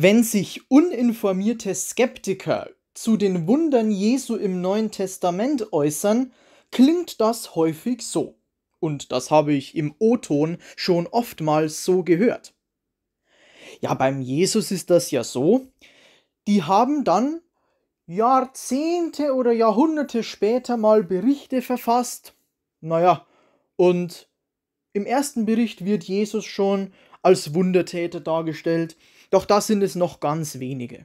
Wenn sich uninformierte Skeptiker zu den Wundern Jesu im Neuen Testament äußern, klingt das häufig so. Und das habe ich im O-Ton schon oftmals so gehört. Ja, beim Jesus ist das ja so. Die haben dann Jahrzehnte oder Jahrhunderte später mal Berichte verfasst. Naja, und im ersten Bericht wird Jesus schon als Wundertäter dargestellt. Doch das sind es noch ganz wenige.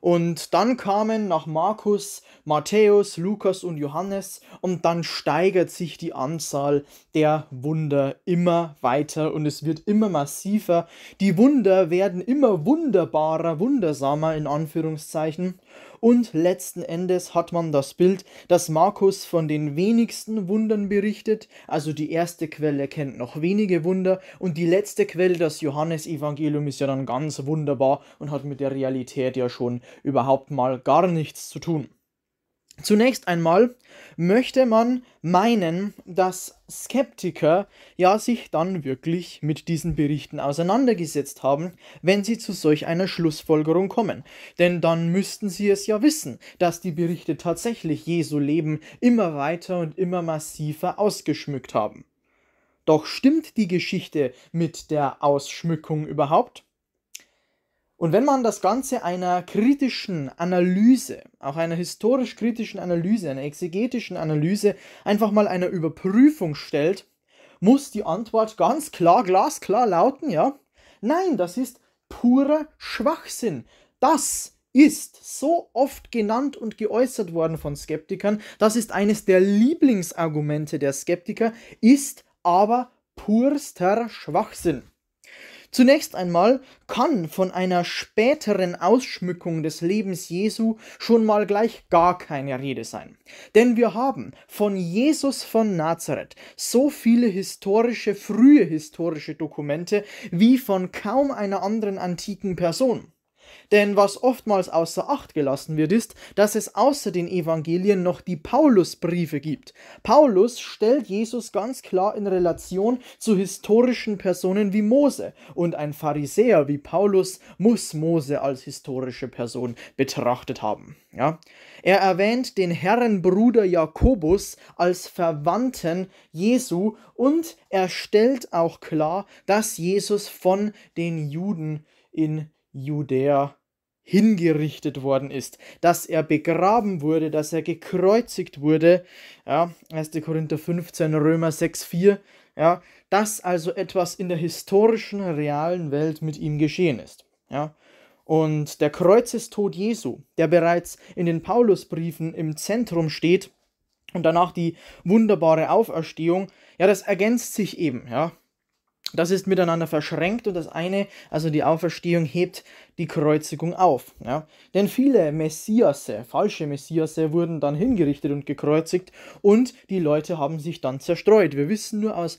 Und dann kamen nach Markus, Matthäus, Lukas und Johannes und dann steigert sich die Anzahl der Wunder immer weiter und es wird immer massiver. Die Wunder werden immer wunderbarer, wundersamer in Anführungszeichen und letzten Endes hat man das Bild, dass Markus von den wenigsten Wundern berichtet, also die erste Quelle kennt noch wenige Wunder und die letzte Quelle, das Johannesevangelium, ist ja dann ganz wunderbar und hat mit der Realität ja schon überhaupt mal gar nichts zu tun. Zunächst einmal möchte man meinen, dass Skeptiker ja sich dann wirklich mit diesen Berichten auseinandergesetzt haben, wenn sie zu solch einer Schlussfolgerung kommen. Denn dann müssten sie es ja wissen, dass die Berichte tatsächlich Jesu Leben immer weiter und immer massiver ausgeschmückt haben. Doch stimmt die Geschichte mit der Ausschmückung überhaupt? Und wenn man das Ganze einer kritischen Analyse, auch einer historisch-kritischen Analyse, einer exegetischen Analyse, einfach mal einer Überprüfung stellt, muss die Antwort ganz klar, glasklar lauten, ja? Nein, das ist purer Schwachsinn. Das ist so oft genannt und geäußert worden von Skeptikern, das ist eines der Lieblingsargumente der Skeptiker, ist aber purster Schwachsinn. Zunächst einmal kann von einer späteren Ausschmückung des Lebens Jesu schon mal gleich gar keine Rede sein. Denn wir haben von Jesus von Nazareth so viele historische, frühe historische Dokumente wie von kaum einer anderen antiken Person. Denn was oftmals außer Acht gelassen wird, ist, dass es außer den Evangelien noch die Paulusbriefe gibt. Paulus stellt Jesus ganz klar in Relation zu historischen Personen wie Mose. Und ein Pharisäer wie Paulus muss Mose als historische Person betrachtet haben. Ja? Er erwähnt den Herrenbruder Jakobus als Verwandten Jesu und er stellt auch klar, dass Jesus von den Juden in Judäa hingerichtet worden ist, dass er begraben wurde, dass er gekreuzigt wurde. Ja, 1. Korinther 15, Römer 6, 4. Ja, dass also etwas in der historischen, realen Welt mit ihm geschehen ist. Ja. Und der Kreuzestod Jesu, der bereits in den Paulusbriefen im Zentrum steht und danach die wunderbare Auferstehung, ja, das ergänzt sich eben, ja das ist miteinander verschränkt und das eine, also die Auferstehung, hebt die Kreuzigung auf. Ja? Denn viele Messiasse, falsche Messiasse, wurden dann hingerichtet und gekreuzigt und die Leute haben sich dann zerstreut. Wir wissen nur aus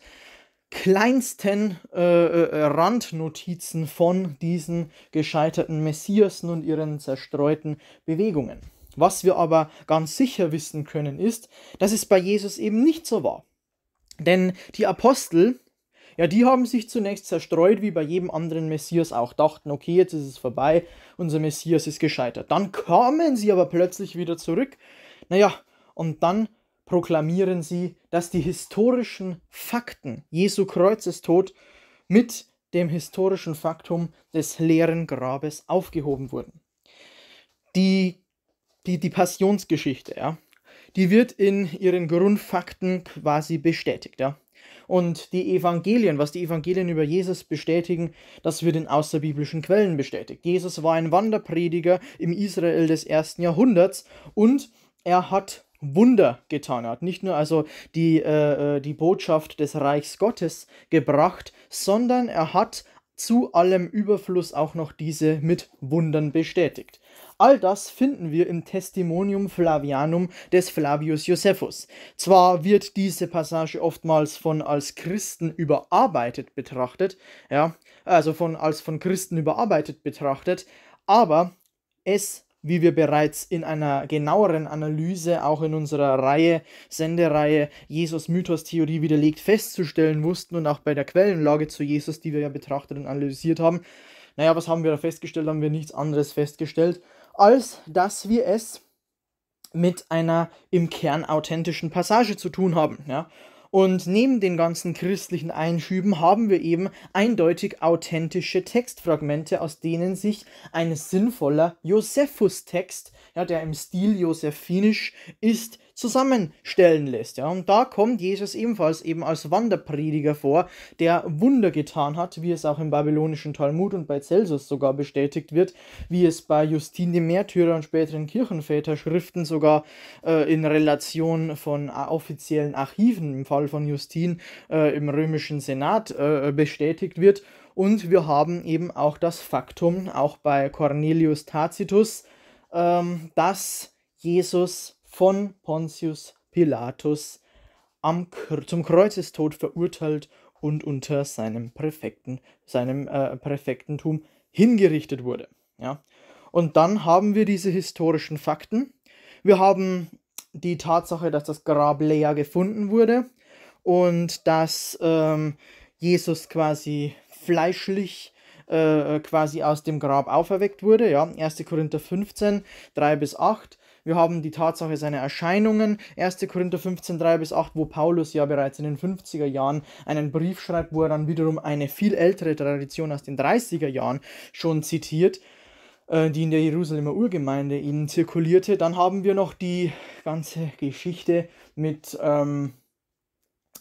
kleinsten äh, äh Randnotizen von diesen gescheiterten Messiasen und ihren zerstreuten Bewegungen. Was wir aber ganz sicher wissen können, ist, dass es bei Jesus eben nicht so war. Denn die Apostel, ja, die haben sich zunächst zerstreut, wie bei jedem anderen Messias auch, dachten, okay, jetzt ist es vorbei, unser Messias ist gescheitert. Dann kamen sie aber plötzlich wieder zurück. Naja, und dann proklamieren sie, dass die historischen Fakten Jesu Kreuzestod mit dem historischen Faktum des leeren Grabes aufgehoben wurden. Die, die, die Passionsgeschichte, ja, die wird in ihren Grundfakten quasi bestätigt, ja und die Evangelien, was die Evangelien über Jesus bestätigen, das wird in außerbiblischen Quellen bestätigt. Jesus war ein Wanderprediger im Israel des ersten Jahrhunderts und er hat Wunder getan. Er hat nicht nur also die, äh, äh die Botschaft des Reichs Gottes gebracht, sondern er hat zu allem Überfluss auch noch diese mit Wundern bestätigt. All das finden wir im Testimonium Flavianum des Flavius Josephus. Zwar wird diese Passage oftmals von als Christen überarbeitet betrachtet, ja, also von als von Christen überarbeitet betrachtet, aber es wie wir bereits in einer genaueren Analyse auch in unserer Reihe, Sendereihe Jesus Mythos Theorie widerlegt festzustellen wussten und auch bei der Quellenlage zu Jesus, die wir ja betrachtet und analysiert haben. Naja, was haben wir da festgestellt? Haben wir nichts anderes festgestellt, als dass wir es mit einer im Kern authentischen Passage zu tun haben. Ja? Und neben den ganzen christlichen Einschüben haben wir eben eindeutig authentische Textfragmente, aus denen sich ein sinnvoller Josephus-Text, ja, der im Stil Josephinisch ist, zusammenstellen lässt. Ja? Und da kommt Jesus ebenfalls eben als Wanderprediger vor, der Wunder getan hat, wie es auch im babylonischen Talmud und bei Celsus sogar bestätigt wird, wie es bei Justin dem Märtyrer und späteren Kirchenväterschriften sogar äh, in Relation von äh, offiziellen Archiven im Fall von Justin äh, im römischen Senat äh, bestätigt wird. Und wir haben eben auch das Faktum, auch bei Cornelius Tacitus, ähm, dass Jesus von Pontius Pilatus am, zum Kreuzestod verurteilt und unter seinem Präfekten, seinem äh, Präfektentum hingerichtet wurde. Ja? Und dann haben wir diese historischen Fakten. Wir haben die Tatsache, dass das Grab leer gefunden wurde und dass ähm, Jesus quasi fleischlich äh, quasi aus dem Grab auferweckt wurde. Ja? 1. Korinther 15, 3 bis 8. Wir haben die Tatsache seiner Erscheinungen, 1. Korinther 15, 3 bis 8, wo Paulus ja bereits in den 50er Jahren einen Brief schreibt, wo er dann wiederum eine viel ältere Tradition aus den 30er Jahren schon zitiert äh, die in der Jerusalemer Urgemeinde ihnen zirkulierte. Dann haben wir noch die ganze Geschichte mit ähm,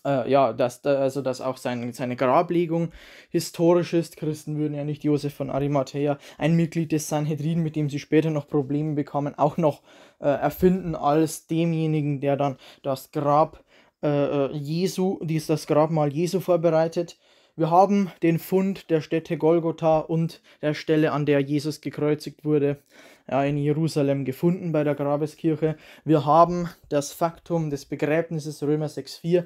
äh, ja, dass, also dass auch sein, seine Grablegung historisch ist. Christen würden ja nicht Josef von Arimathea, ein Mitglied des Sanhedrin, mit dem sie später noch Probleme bekommen, auch noch äh, erfinden als demjenigen, der dann das Grab äh, äh, Jesu, dies das Grabmal Jesu vorbereitet. Wir haben den Fund der Städte Golgotha und der Stelle, an der Jesus gekreuzigt wurde ja, in Jerusalem gefunden bei der Grabeskirche. Wir haben das Faktum des Begräbnisses Römer 6,4,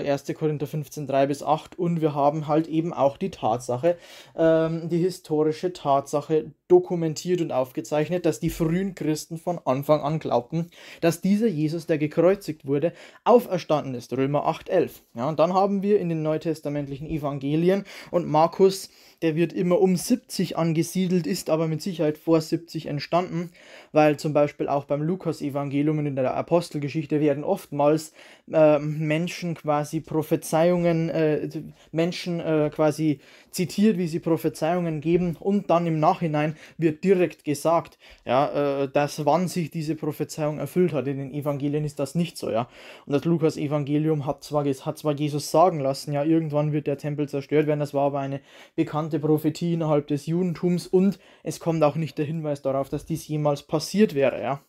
äh, 1. Äh, Korinther 15, 3 bis 8 und wir haben halt eben auch die Tatsache, ähm, die historische Tatsache dokumentiert und aufgezeichnet, dass die frühen Christen von Anfang an glaubten, dass dieser Jesus, der gekreuzigt wurde, auferstanden ist. Römer 8,11. Ja, und dann haben wir in den neutestamentlichen Evangelien und Markus der wird immer um 70 angesiedelt, ist aber mit Sicherheit vor 70 entstanden, weil zum Beispiel auch beim Lukas-Evangelium und in der Apostelgeschichte werden oftmals äh, Menschen quasi Prophezeiungen, äh, Menschen äh, quasi zitiert, wie sie Prophezeiungen geben und dann im Nachhinein wird direkt gesagt, ja, äh, dass wann sich diese Prophezeiung erfüllt hat. In den Evangelien ist das nicht so, ja. Und das Lukas-Evangelium hat zwar, hat zwar Jesus sagen lassen, ja, irgendwann wird der Tempel zerstört werden, das war aber eine bekannte Prophetie innerhalb des Judentums und es kommt auch nicht der Hinweis darauf, dass dies jemals passiert wäre, ja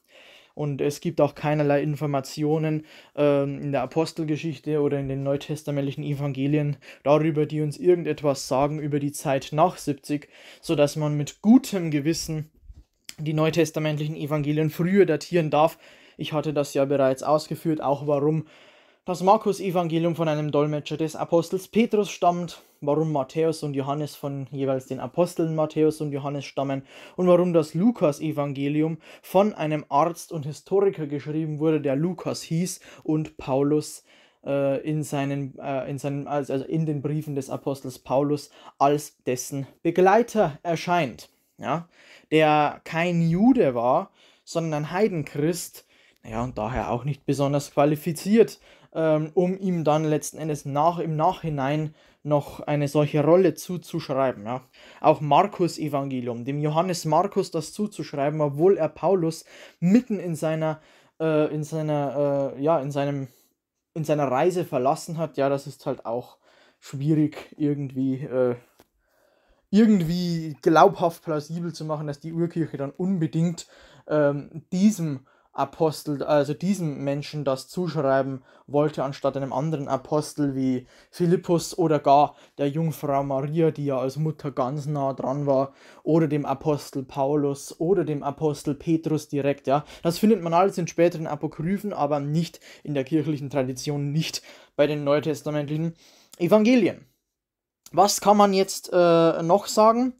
und es gibt auch keinerlei Informationen ähm, in der Apostelgeschichte oder in den neutestamentlichen Evangelien darüber, die uns irgendetwas sagen über die Zeit nach 70, sodass man mit gutem Gewissen die neutestamentlichen Evangelien früher datieren darf. Ich hatte das ja bereits ausgeführt, auch warum das Markus-Evangelium von einem Dolmetscher des Apostels Petrus stammt warum Matthäus und Johannes von jeweils den Aposteln Matthäus und Johannes stammen und warum das Lukas-Evangelium von einem Arzt und Historiker geschrieben wurde, der Lukas hieß und Paulus äh, in, seinen, äh, in, seinen, also, also in den Briefen des Apostels Paulus als dessen Begleiter erscheint. Ja? Der kein Jude war, sondern ein Heidenchrist, naja, und daher auch nicht besonders qualifiziert, ähm, um ihm dann letzten Endes nach, im Nachhinein noch eine solche Rolle zuzuschreiben. Ja. Auch Markus Evangelium, dem Johannes Markus das zuzuschreiben, obwohl er Paulus mitten in seiner, äh, in seiner, äh, ja, in seinem, in seiner Reise verlassen hat, ja, das ist halt auch schwierig irgendwie. Äh, irgendwie glaubhaft plausibel zu machen, dass die Urkirche dann unbedingt ähm, diesem Apostel, also diesem Menschen das zuschreiben wollte, anstatt einem anderen Apostel wie Philippus oder gar der Jungfrau Maria, die ja als Mutter ganz nah dran war, oder dem Apostel Paulus oder dem Apostel Petrus direkt, ja. Das findet man alles in späteren Apokryphen, aber nicht in der kirchlichen Tradition, nicht bei den neutestamentlichen Evangelien. Was kann man jetzt äh, noch sagen?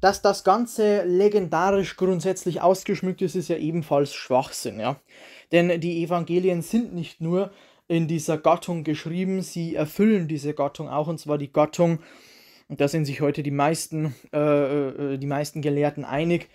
Dass das Ganze legendarisch grundsätzlich ausgeschmückt ist, ist ja ebenfalls Schwachsinn, ja. Denn die Evangelien sind nicht nur in dieser Gattung geschrieben, sie erfüllen diese Gattung auch, und zwar die Gattung, und da sind sich heute die meisten, äh, äh die meisten Gelehrten einig,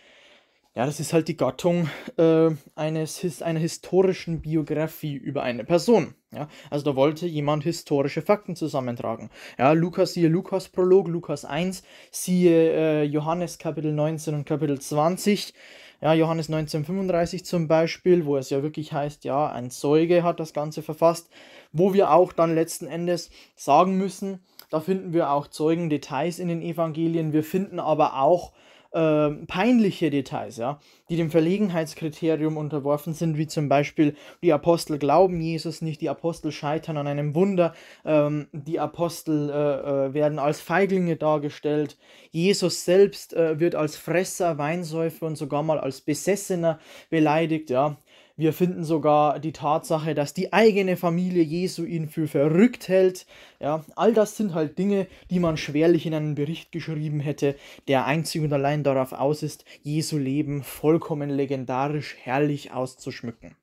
ja, das ist halt die Gattung äh, eines, einer historischen Biografie über eine Person. Ja? Also da wollte jemand historische Fakten zusammentragen. Ja, Lukas, siehe Lukas Prolog, Lukas 1, siehe äh, Johannes Kapitel 19 und Kapitel 20. Ja, Johannes 1935 zum Beispiel, wo es ja wirklich heißt, ja, ein Zeuge hat das Ganze verfasst, wo wir auch dann letzten Endes sagen müssen, da finden wir auch Zeugendetails in den Evangelien, wir finden aber auch ähm, peinliche Details, ja, die dem Verlegenheitskriterium unterworfen sind, wie zum Beispiel die Apostel glauben Jesus nicht, die Apostel scheitern an einem Wunder, ähm, die Apostel äh, äh werden als Feiglinge dargestellt, Jesus selbst äh, wird als Fresser, Weinsäufer und sogar mal als Besessener beleidigt, ja. Wir finden sogar die Tatsache, dass die eigene Familie Jesu ihn für verrückt hält. Ja, all das sind halt Dinge, die man schwerlich in einen Bericht geschrieben hätte, der einzig und allein darauf aus ist, Jesu Leben vollkommen legendarisch herrlich auszuschmücken.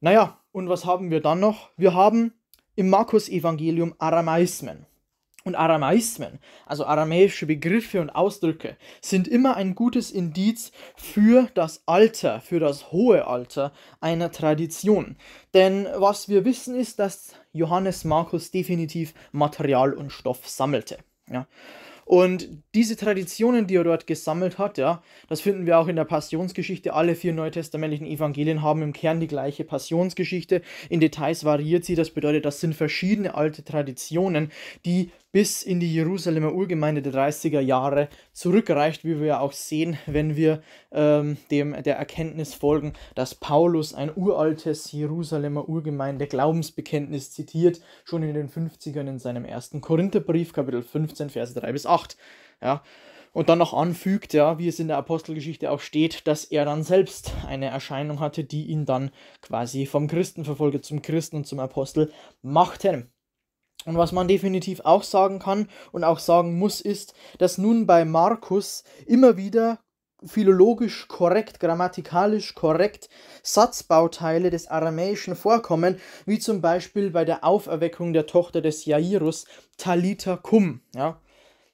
Naja, und was haben wir dann noch? Wir haben im Markus-Evangelium Aramaismen und Aramaismen, also aramäische Begriffe und Ausdrücke, sind immer ein gutes Indiz für das Alter, für das hohe Alter einer Tradition. Denn was wir wissen ist, dass Johannes Markus definitiv Material und Stoff sammelte. Ja. Und diese Traditionen, die er dort gesammelt hat, ja, das finden wir auch in der Passionsgeschichte. Alle vier neutestamentlichen Evangelien haben im Kern die gleiche Passionsgeschichte. In Details variiert sie. Das bedeutet, das sind verschiedene alte Traditionen, die bis in die Jerusalemer Urgemeinde der 30er Jahre zurückreicht, wie wir ja auch sehen, wenn wir ähm, dem, der Erkenntnis folgen, dass Paulus ein uraltes Jerusalemer Urgemeinde Glaubensbekenntnis zitiert, schon in den 50ern in seinem ersten Korintherbrief, Kapitel 15, Verse 3 bis 8. Ja und dann noch anfügt, ja, wie es in der Apostelgeschichte auch steht, dass er dann selbst eine Erscheinung hatte, die ihn dann quasi vom Christenverfolger zum Christen und zum Apostel machte. Und was man definitiv auch sagen kann und auch sagen muss, ist, dass nun bei Markus immer wieder philologisch korrekt, grammatikalisch korrekt Satzbauteile des Aramäischen vorkommen, wie zum Beispiel bei der Auferweckung der Tochter des Jairus, Talita Kum. Ja?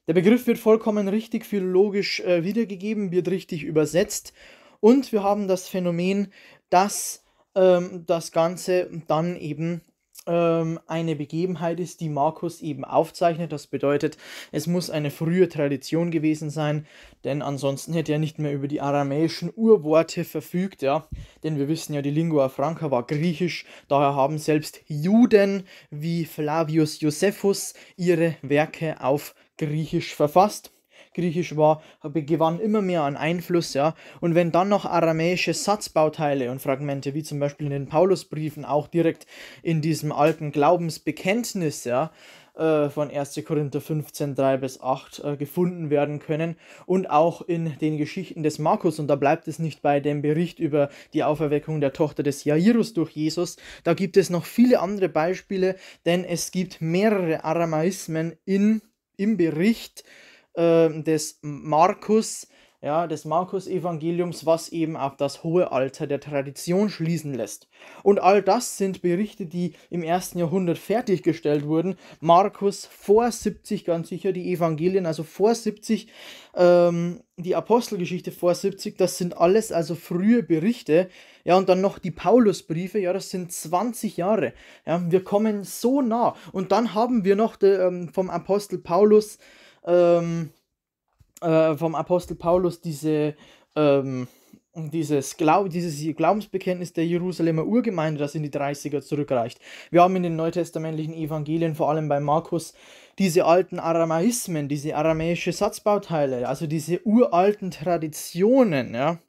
Der Begriff wird vollkommen richtig philologisch äh, wiedergegeben, wird richtig übersetzt und wir haben das Phänomen, dass ähm, das Ganze dann eben ähm, eine Begebenheit ist, die Markus eben aufzeichnet. Das bedeutet, es muss eine frühe Tradition gewesen sein, denn ansonsten hätte er nicht mehr über die aramäischen Urworte verfügt, ja. Denn wir wissen ja, die Lingua Franca war griechisch, daher haben selbst Juden wie Flavius Josephus ihre Werke auf griechisch verfasst. Griechisch war, gewann immer mehr an Einfluss, ja. Und wenn dann noch aramäische Satzbauteile und Fragmente, wie zum Beispiel in den Paulusbriefen, auch direkt in diesem alten Glaubensbekenntnis, ja, äh, von 1. Korinther 15, 3 bis 8 äh, gefunden werden können und auch in den Geschichten des Markus. Und da bleibt es nicht bei dem Bericht über die Auferweckung der Tochter des Jairus durch Jesus. Da gibt es noch viele andere Beispiele, denn es gibt mehrere Aramaismen in, im Bericht äh, ähm, des Markus, ja, des Markus-Evangeliums, was eben auf das hohe Alter der Tradition schließen lässt. Und all das sind Berichte, die im ersten Jahrhundert fertiggestellt wurden. Markus vor 70 ganz sicher, die Evangelien also vor 70, ähm, die Apostelgeschichte vor 70, das sind alles also frühe Berichte. Ja, und dann noch die Paulusbriefe, ja, das sind 20 Jahre. Ja, wir kommen so nah. Und dann haben wir noch de, ähm, vom Apostel Paulus, ähm, äh, vom Apostel Paulus diese, ähm, dieses, Glau dieses Glaubensbekenntnis der Jerusalemer Urgemeinde, das in die 30er zurückreicht. Wir haben in den neutestamentlichen Evangelien, vor allem bei Markus, diese alten Aramaismen, diese aramäische Satzbauteile, also diese uralten Traditionen. Ja?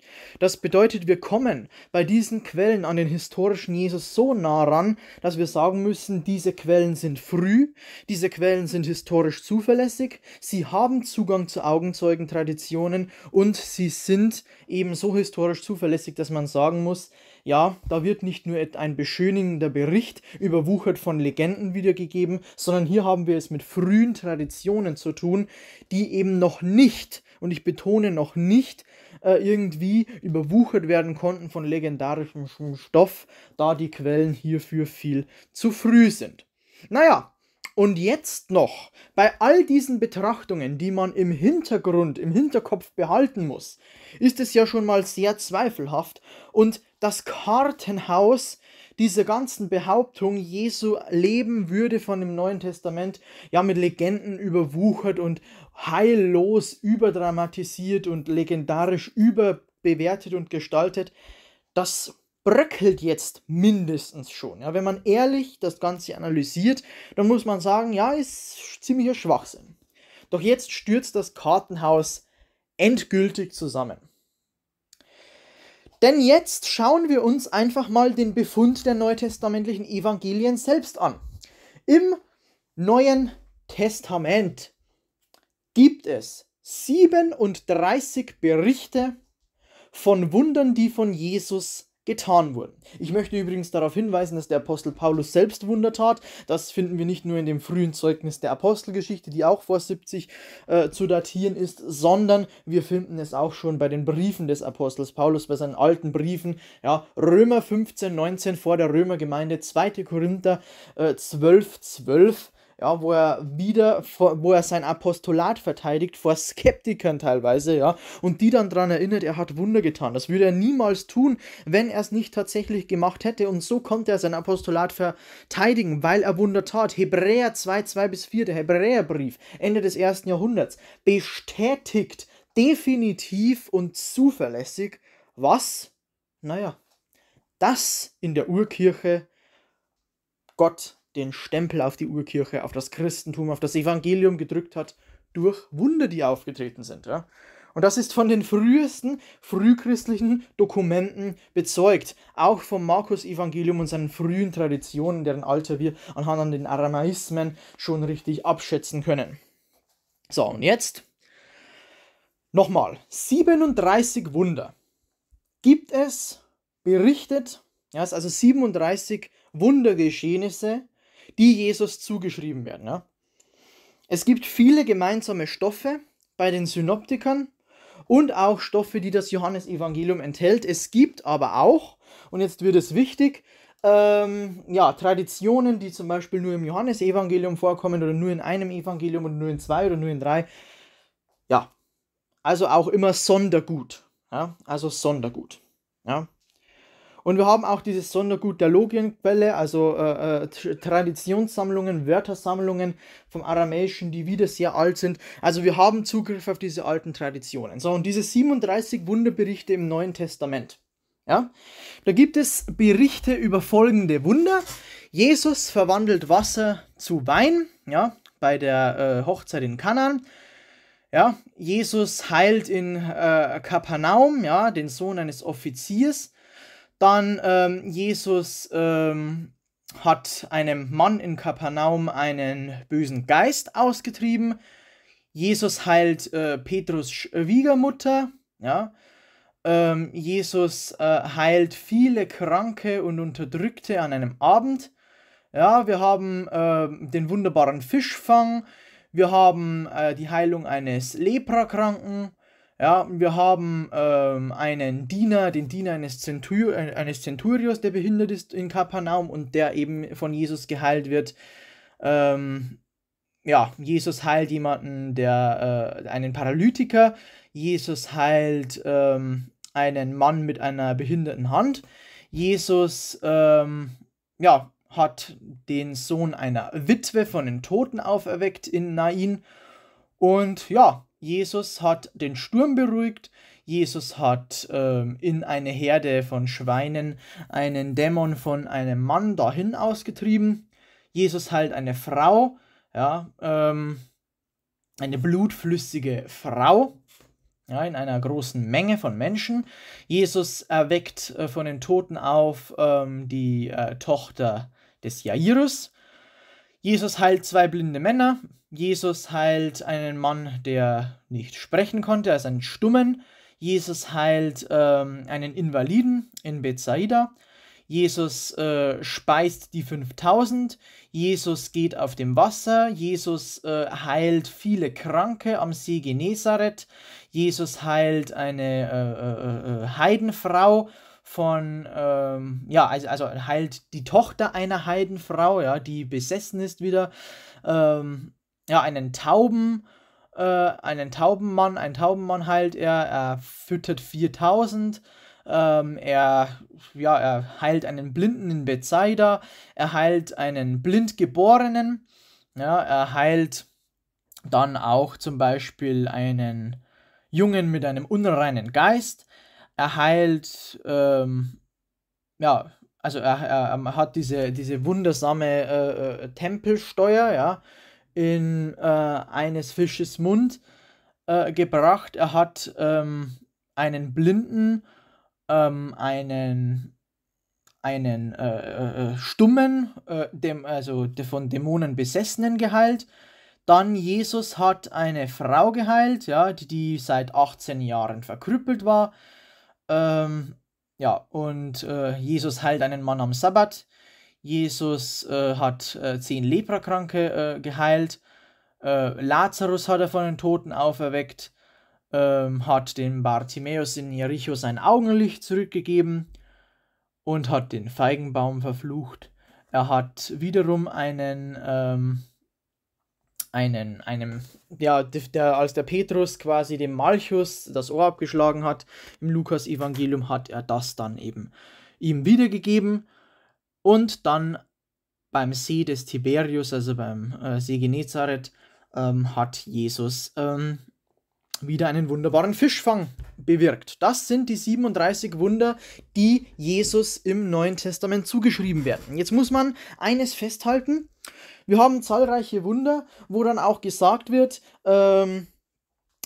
Das bedeutet, wir kommen bei diesen Quellen an den historischen Jesus so nah ran, dass wir sagen müssen, diese Quellen sind früh, diese Quellen sind historisch zuverlässig, sie haben Zugang zu Augenzeugentraditionen und sie sind eben so historisch zuverlässig, dass man sagen muss, ja, da wird nicht nur ein beschönigender Bericht überwuchert von Legenden wiedergegeben, sondern hier haben wir es mit frühen Traditionen zu tun, die eben noch nicht, und ich betone noch nicht, äh, irgendwie überwuchert werden konnten von legendarischem Stoff, da die Quellen hierfür viel zu früh sind. Naja, und jetzt noch, bei all diesen Betrachtungen, die man im Hintergrund, im Hinterkopf behalten muss, ist es ja schon mal sehr zweifelhaft und das Kartenhaus dieser ganzen Behauptung, Jesu Leben würde von dem Neuen Testament ja mit Legenden überwuchert und heillos überdramatisiert und legendarisch überbewertet und gestaltet, das bröckelt jetzt mindestens schon. Ja, wenn man ehrlich das Ganze analysiert, dann muss man sagen, ja, ist ziemlicher Schwachsinn. Doch jetzt stürzt das Kartenhaus endgültig zusammen. Denn jetzt schauen wir uns einfach mal den Befund der neutestamentlichen Evangelien selbst an. Im Neuen Testament gibt es 37 Berichte von Wundern, die von Jesus getan wurden. Ich möchte übrigens darauf hinweisen, dass der Apostel Paulus selbst Wunder tat. Das finden wir nicht nur in dem frühen Zeugnis der Apostelgeschichte, die auch vor 70 äh, zu datieren ist, sondern wir finden es auch schon bei den Briefen des Apostels Paulus, bei seinen alten Briefen. Ja, Römer 15, 19 vor der Römergemeinde, 2. Korinther äh, 12, 12 ja, wo er wieder, wo er sein Apostolat verteidigt, vor Skeptikern teilweise, ja, und die dann daran erinnert, er hat Wunder getan. Das würde er niemals tun, wenn er es nicht tatsächlich gemacht hätte. Und so konnte er sein Apostolat verteidigen, weil er Wunder tat. Hebräer 2, 2 bis 4, der Hebräerbrief, Ende des ersten Jahrhunderts, bestätigt definitiv und zuverlässig, was, naja, das in der Urkirche Gott den Stempel auf die Urkirche, auf das Christentum, auf das Evangelium gedrückt hat, durch Wunder, die aufgetreten sind. Ja? Und das ist von den frühesten frühchristlichen Dokumenten bezeugt, auch vom Markus-Evangelium und seinen frühen Traditionen, deren Alter wir anhand an den Aramaismen schon richtig abschätzen können. So, und jetzt nochmal: 37 Wunder gibt es berichtet, ja, also 37 Wundergeschehnisse die Jesus zugeschrieben werden. Ja? Es gibt viele gemeinsame Stoffe bei den Synoptikern und auch Stoffe, die das Johannesevangelium enthält. Es gibt aber auch, und jetzt wird es wichtig, ähm, ja, Traditionen, die zum Beispiel nur im Johannesevangelium vorkommen oder nur in einem Evangelium oder nur in zwei oder nur in drei. Ja, also auch immer Sondergut. Ja? Also Sondergut. Ja? Und wir haben auch dieses Sondergut der Logienquelle, also äh, äh Traditionssammlungen, Wörtersammlungen vom Aramäischen, die wieder sehr alt sind. Also wir haben Zugriff auf diese alten Traditionen. So, und diese 37 Wunderberichte im Neuen Testament. Ja? Da gibt es Berichte über folgende Wunder. Jesus verwandelt Wasser zu Wein, ja, bei der äh, Hochzeit in Kanan. Ja, Jesus heilt in äh, Kapernaum, ja, den Sohn eines Offiziers. Dann ähm, Jesus ähm, hat einem Mann in Kapernaum einen bösen Geist ausgetrieben. Jesus heilt äh, Petrus Schwiegermutter. Äh, ja? Ähm, Jesus äh, heilt viele Kranke und Unterdrückte an einem Abend. Ja, wir haben äh, den wunderbaren Fischfang. Wir haben äh, die Heilung eines Leprakranken. Ja, wir haben ähm, einen Diener, den Diener eines, Zentur, äh, eines Zenturios, der behindert ist in Kapernaum und der eben von Jesus geheilt wird. Ähm, ja, Jesus heilt jemanden, der äh, einen Paralytiker. Jesus heilt ähm, einen Mann mit einer behinderten Hand. Jesus, ähm, ja, hat den Sohn einer Witwe von den Toten auferweckt in Nain. Und ja, Jesus hat den Sturm beruhigt, Jesus hat ähm, in eine Herde von Schweinen einen Dämon von einem Mann dahin ausgetrieben, Jesus heilt eine Frau, ja, ähm, eine blutflüssige Frau, ja, in einer großen Menge von Menschen. Jesus erweckt äh, von den Toten auf ähm, die äh, Tochter des Jairus, Jesus heilt zwei blinde Männer. Jesus heilt einen Mann, der nicht sprechen konnte, also einen Stummen. Jesus heilt ähm, einen Invaliden in Bethsaida. Jesus äh, speist die 5000. Jesus geht auf dem Wasser. Jesus äh, heilt viele Kranke am See Genezareth. Jesus heilt eine äh, äh, äh, äh Heidenfrau von, ähm, ja, also, also halt die Tochter einer Heidenfrau, ja, die besessen ist wieder, ähm, ja, einen Tauben, äh, einen Taubenmann, einen Taubenmann heilt er, er füttert 4000, ähm, er, ja, er heilt einen Blinden in Bethsaida, er heilt einen Blindgeborenen, ja, er heilt dann auch zum Beispiel einen Jungen mit einem unreinen Geist, er heilt, ähm, ja, also er, er, hat diese, diese wundersame äh, äh, Tempelsteuer, ja, in äh, eines Fisches Mund äh, gebracht. Er hat ähm, einen Blinden, ähm, einen, einen äh, äh, äh Stummen, dem, also von Dämonen besessenen geheilt. Dann Jesus hat eine Frau geheilt, ja, die, die seit 18 Jahren verkrüppelt war. Ähm, ja, und äh, Jesus heilt einen Mann am Sabbat. Jesus äh, hat äh, zehn Leprakranke äh, geheilt. Äh, Lazarus hat er von den Toten auferweckt. Ähm, hat dem Bartimäus in Jericho sein Augenlicht zurückgegeben und hat den Feigenbaum verflucht. Er hat wiederum einen ähm, einen, einem, ja, der, als der Petrus quasi dem Malchus das Ohr abgeschlagen hat, im Lukas-Evangelium hat er das dann eben ihm wiedergegeben und dann beim See des Tiberius, also beim äh, See Genezareth, ähm, hat Jesus ähm, wieder einen wunderbaren Fischfang bewirkt. Das sind die 37 Wunder, die Jesus im Neuen Testament zugeschrieben werden. Jetzt muss man eines festhalten. Wir haben zahlreiche Wunder, wo dann auch gesagt wird, ähm,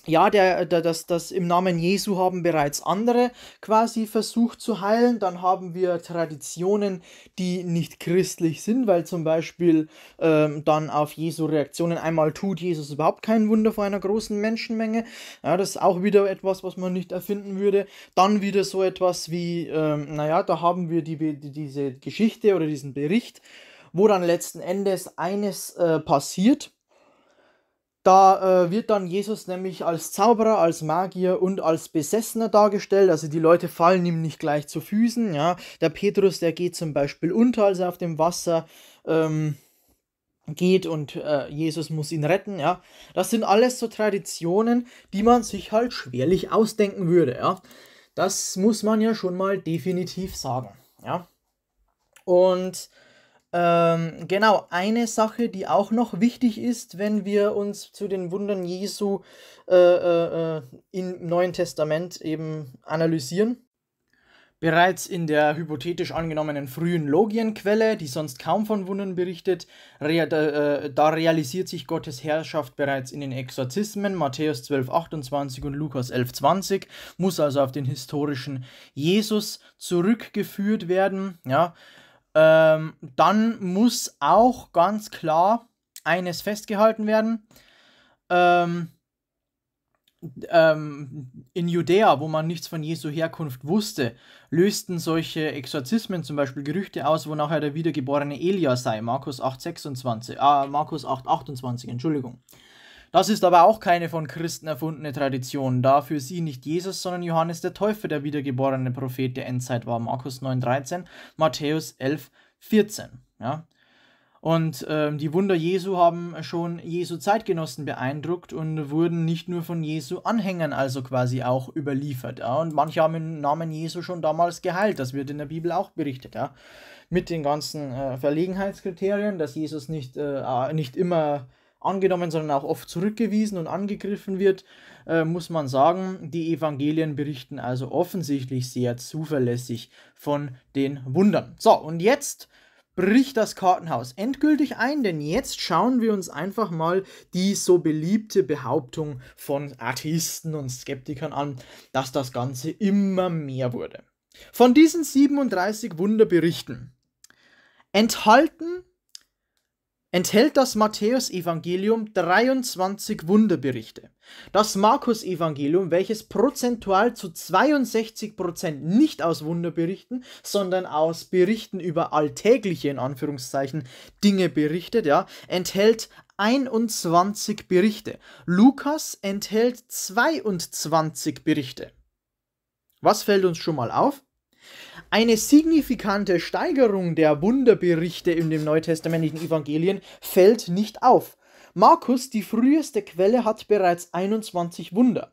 ja, der, der, das, das im Namen Jesu haben bereits andere quasi versucht zu heilen. Dann haben wir Traditionen, die nicht christlich sind, weil zum Beispiel ähm, dann auf Jesu Reaktionen einmal tut Jesus überhaupt kein Wunder vor einer großen Menschenmenge. Ja, das ist auch wieder etwas, was man nicht erfinden würde. Dann wieder so etwas wie, ähm, naja, da haben wir die, die, diese Geschichte oder diesen Bericht wo dann letzten Endes eines äh, passiert. Da äh, wird dann Jesus nämlich als Zauberer, als Magier und als Besessener dargestellt. Also die Leute fallen ihm nicht gleich zu Füßen. Ja? Der Petrus, der geht zum Beispiel unter, als er auf dem Wasser ähm, geht und äh, Jesus muss ihn retten. Ja? Das sind alles so Traditionen, die man sich halt schwerlich ausdenken würde. Ja? Das muss man ja schon mal definitiv sagen. Ja? Und ähm, genau, eine Sache, die auch noch wichtig ist, wenn wir uns zu den Wundern Jesu äh, äh, äh, im Neuen Testament eben analysieren. Bereits in der hypothetisch angenommenen frühen Logienquelle, die sonst kaum von Wundern berichtet, rea da, äh, da realisiert sich Gottes Herrschaft bereits in den Exorzismen, Matthäus 12, 28 und Lukas 11, 20, muss also auf den historischen Jesus zurückgeführt werden, ja. Ähm, dann muss auch ganz klar eines festgehalten werden. Ähm, ähm, in Judäa, wo man nichts von Jesu Herkunft wusste, lösten solche Exorzismen zum Beispiel Gerüchte aus, wo nachher der wiedergeborene Elia sei. Markus 8, 26, äh, Markus 8, 28, Entschuldigung. Das ist aber auch keine von Christen erfundene Tradition, da für sie nicht Jesus, sondern Johannes der Täufer der wiedergeborene Prophet der Endzeit war. Markus 9,13, Matthäus 11, 14. Ja? Und ähm, die Wunder Jesu haben schon Jesu Zeitgenossen beeindruckt und wurden nicht nur von Jesu Anhängern, also quasi auch überliefert. Ja? Und manche haben im Namen Jesu schon damals geheilt, das wird in der Bibel auch berichtet. Ja? Mit den ganzen äh, Verlegenheitskriterien, dass Jesus nicht, äh, nicht immer angenommen, sondern auch oft zurückgewiesen und angegriffen wird, äh, muss man sagen, die Evangelien berichten also offensichtlich sehr zuverlässig von den Wundern. So, und jetzt bricht das Kartenhaus endgültig ein, denn jetzt schauen wir uns einfach mal die so beliebte Behauptung von Atheisten und Skeptikern an, dass das Ganze immer mehr wurde. Von diesen 37 Wunderberichten enthalten enthält das Matthäusevangelium 23 Wunderberichte. Das Markus-Evangelium, welches prozentual zu 62% nicht aus Wunderberichten, sondern aus Berichten über alltägliche, in Anführungszeichen, Dinge berichtet, ja, enthält 21 Berichte. Lukas enthält 22 Berichte. Was fällt uns schon mal auf? Eine signifikante Steigerung der Wunderberichte in den neutestamentlichen Evangelien fällt nicht auf. Markus, die früheste Quelle, hat bereits 21 Wunder.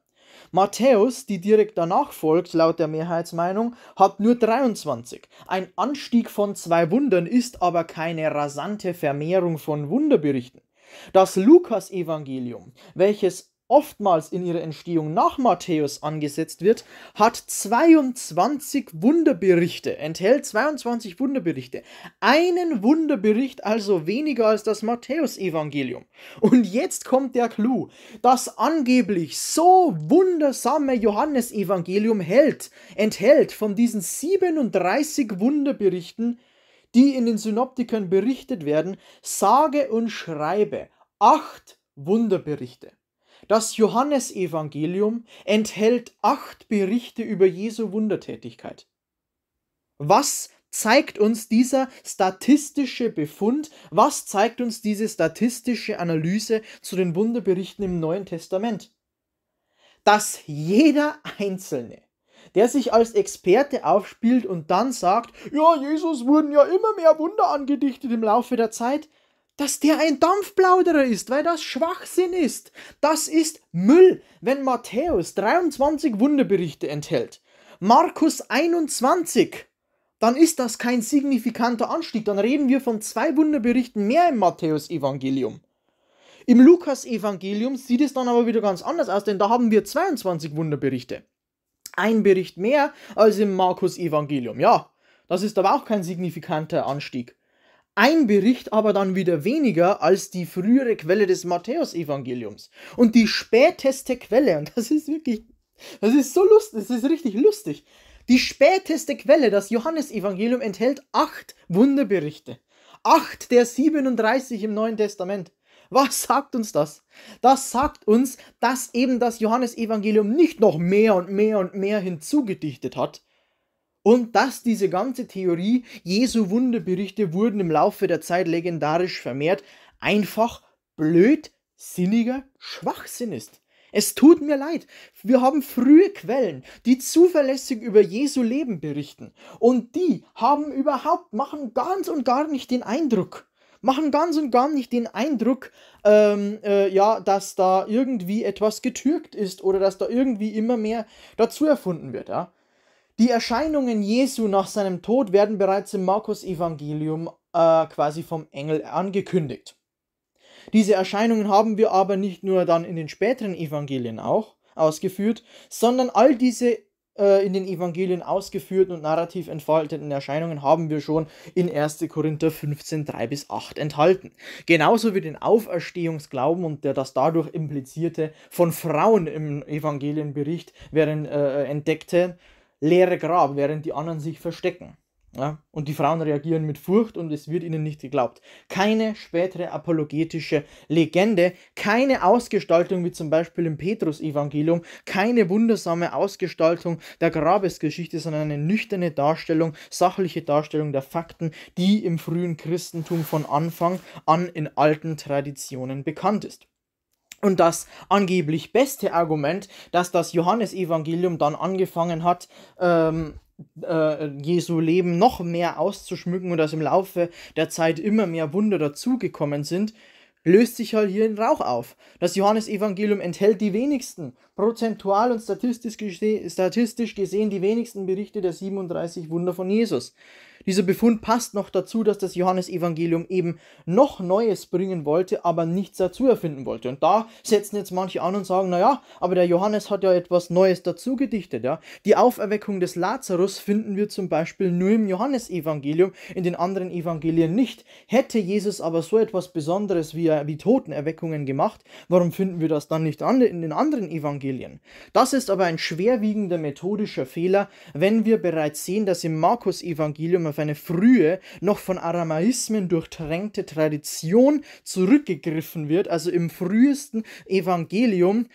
Matthäus, die direkt danach folgt, laut der Mehrheitsmeinung, hat nur 23. Ein Anstieg von zwei Wundern ist aber keine rasante Vermehrung von Wunderberichten. Das Lukas-Evangelium, welches oftmals in ihrer Entstehung nach Matthäus angesetzt wird, hat 22 Wunderberichte, enthält 22 Wunderberichte. Einen Wunderbericht also weniger als das Matthäusevangelium. Und jetzt kommt der Clou. Das angeblich so wundersame Johannesevangelium hält, enthält von diesen 37 Wunderberichten, die in den Synoptikern berichtet werden, sage und schreibe acht Wunderberichte. Das Johannesevangelium enthält acht Berichte über Jesu Wundertätigkeit. Was zeigt uns dieser statistische Befund, was zeigt uns diese statistische Analyse zu den Wunderberichten im Neuen Testament? Dass jeder Einzelne, der sich als Experte aufspielt und dann sagt, ja, Jesus wurden ja immer mehr Wunder angedichtet im Laufe der Zeit, dass der ein Dampfplauderer ist, weil das Schwachsinn ist. Das ist Müll, wenn Matthäus 23 Wunderberichte enthält, Markus 21, dann ist das kein signifikanter Anstieg. Dann reden wir von zwei Wunderberichten mehr im Matthäus-Evangelium. Im Lukas-Evangelium sieht es dann aber wieder ganz anders aus, denn da haben wir 22 Wunderberichte. Ein Bericht mehr als im Markus-Evangelium. Ja, das ist aber auch kein signifikanter Anstieg ein Bericht aber dann wieder weniger als die frühere Quelle des Matthäusevangeliums. Und die späteste Quelle, und das ist wirklich, das ist so lustig, das ist richtig lustig. Die späteste Quelle, das Johannesevangelium, enthält acht Wunderberichte. Acht der 37 im Neuen Testament. Was sagt uns das? Das sagt uns, dass eben das Johannesevangelium nicht noch mehr und mehr und mehr hinzugedichtet hat, und dass diese ganze Theorie Jesu Wunderberichte wurden im Laufe der Zeit legendarisch vermehrt, einfach blödsinniger Schwachsinn ist. Es tut mir leid. Wir haben frühe Quellen, die zuverlässig über Jesu Leben berichten. Und die haben überhaupt, machen ganz und gar nicht den Eindruck, machen ganz und gar nicht den Eindruck, ähm, äh, ja, dass da irgendwie etwas getürkt ist oder dass da irgendwie immer mehr dazu erfunden wird. Ja? Die Erscheinungen Jesu nach seinem Tod werden bereits im Markus-Evangelium äh, quasi vom Engel angekündigt. Diese Erscheinungen haben wir aber nicht nur dann in den späteren Evangelien auch ausgeführt, sondern all diese äh, in den Evangelien ausgeführten und narrativ entfalteten Erscheinungen haben wir schon in 1. Korinther 15, 3 bis 8 enthalten. Genauso wie den Auferstehungsglauben und der das dadurch implizierte, von Frauen im Evangelienbericht werden äh, entdeckte leere Grab, während die anderen sich verstecken. Ja? Und die Frauen reagieren mit Furcht und es wird ihnen nicht geglaubt. Keine spätere apologetische Legende, keine Ausgestaltung wie zum Beispiel im Petrus-Evangelium, keine wundersame Ausgestaltung der Grabesgeschichte, sondern eine nüchterne Darstellung, sachliche Darstellung der Fakten, die im frühen Christentum von Anfang an in alten Traditionen bekannt ist. Und das angeblich beste Argument, dass das Johannesevangelium dann angefangen hat, ähm, äh, Jesu Leben noch mehr auszuschmücken und dass im Laufe der Zeit immer mehr Wunder dazugekommen sind, löst sich halt hier in Rauch auf. Das Johannesevangelium enthält die wenigsten, prozentual und statistisch, gese statistisch gesehen die wenigsten Berichte der 37 Wunder von Jesus. Dieser Befund passt noch dazu, dass das Johannesevangelium eben noch Neues bringen wollte, aber nichts dazu erfinden wollte. Und da setzen jetzt manche an und sagen, naja, aber der Johannes hat ja etwas Neues dazu gedichtet. Ja? Die Auferweckung des Lazarus finden wir zum Beispiel nur im Johannesevangelium, in den anderen Evangelien nicht. Hätte Jesus aber so etwas Besonderes wie, äh, wie Totenerweckungen gemacht, warum finden wir das dann nicht in den anderen Evangelien? Das ist aber ein schwerwiegender methodischer Fehler, wenn wir bereits sehen, dass im Markus-Evangelium auf eine frühe, noch von Aramaismen durchtränkte Tradition zurückgegriffen wird, also im frühesten Evangelium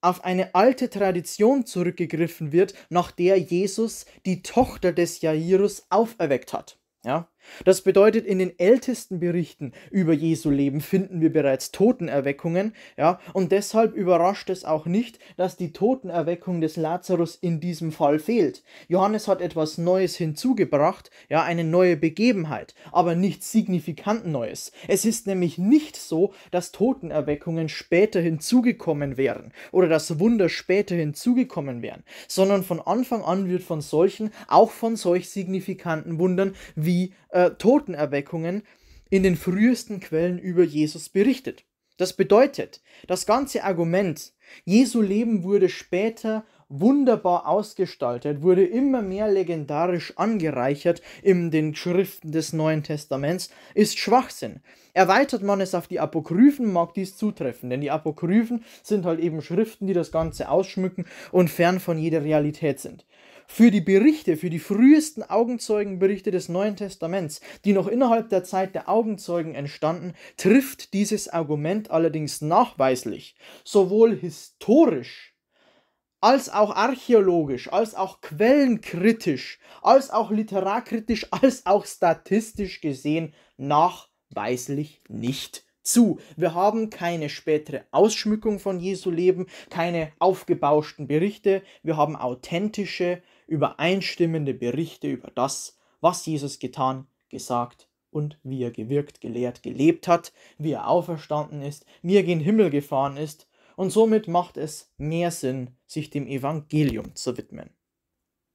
auf eine alte Tradition zurückgegriffen wird, nach der Jesus die Tochter des Jairus auferweckt hat. Ja? Das bedeutet, in den ältesten Berichten über Jesu Leben finden wir bereits Totenerweckungen, ja, und deshalb überrascht es auch nicht, dass die Totenerweckung des Lazarus in diesem Fall fehlt. Johannes hat etwas Neues hinzugebracht, ja, eine neue Begebenheit, aber nichts signifikant Neues. Es ist nämlich nicht so, dass Totenerweckungen später hinzugekommen wären oder dass Wunder später hinzugekommen wären, sondern von Anfang an wird von solchen, auch von solch signifikanten Wundern wie äh, Totenerweckungen in den frühesten Quellen über Jesus berichtet. Das bedeutet, das ganze Argument, Jesu Leben wurde später wunderbar ausgestaltet, wurde immer mehr legendarisch angereichert in den Schriften des Neuen Testaments, ist Schwachsinn. Erweitert man es auf die Apokryphen, mag dies zutreffen, denn die Apokryphen sind halt eben Schriften, die das Ganze ausschmücken und fern von jeder Realität sind für die Berichte, für die frühesten Augenzeugenberichte des Neuen Testaments, die noch innerhalb der Zeit der Augenzeugen entstanden, trifft dieses Argument allerdings nachweislich, sowohl historisch als auch archäologisch, als auch quellenkritisch, als auch literarkritisch, als auch statistisch gesehen nachweislich nicht zu. Wir haben keine spätere Ausschmückung von Jesu Leben, keine aufgebauschten Berichte, wir haben authentische, übereinstimmende Berichte über das, was Jesus getan, gesagt und wie er gewirkt, gelehrt, gelebt hat, wie er auferstanden ist, wie er gen Himmel gefahren ist, und somit macht es mehr Sinn, sich dem Evangelium zu widmen.